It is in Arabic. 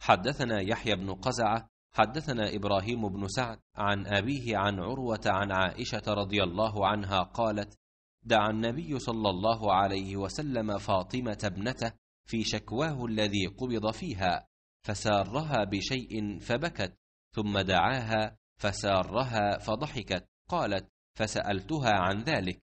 حدثنا يحيى بن قزعة حدثنا إبراهيم بن سعد عن أبيه عن عروة عن عائشة رضي الله عنها قالت دعا النبي صلى الله عليه وسلم فاطمة ابنته في شكواه الذي قبض فيها فسارها بشيء فبكت ثم دعاها فسارها فضحكت قالت فسألتها عن ذلك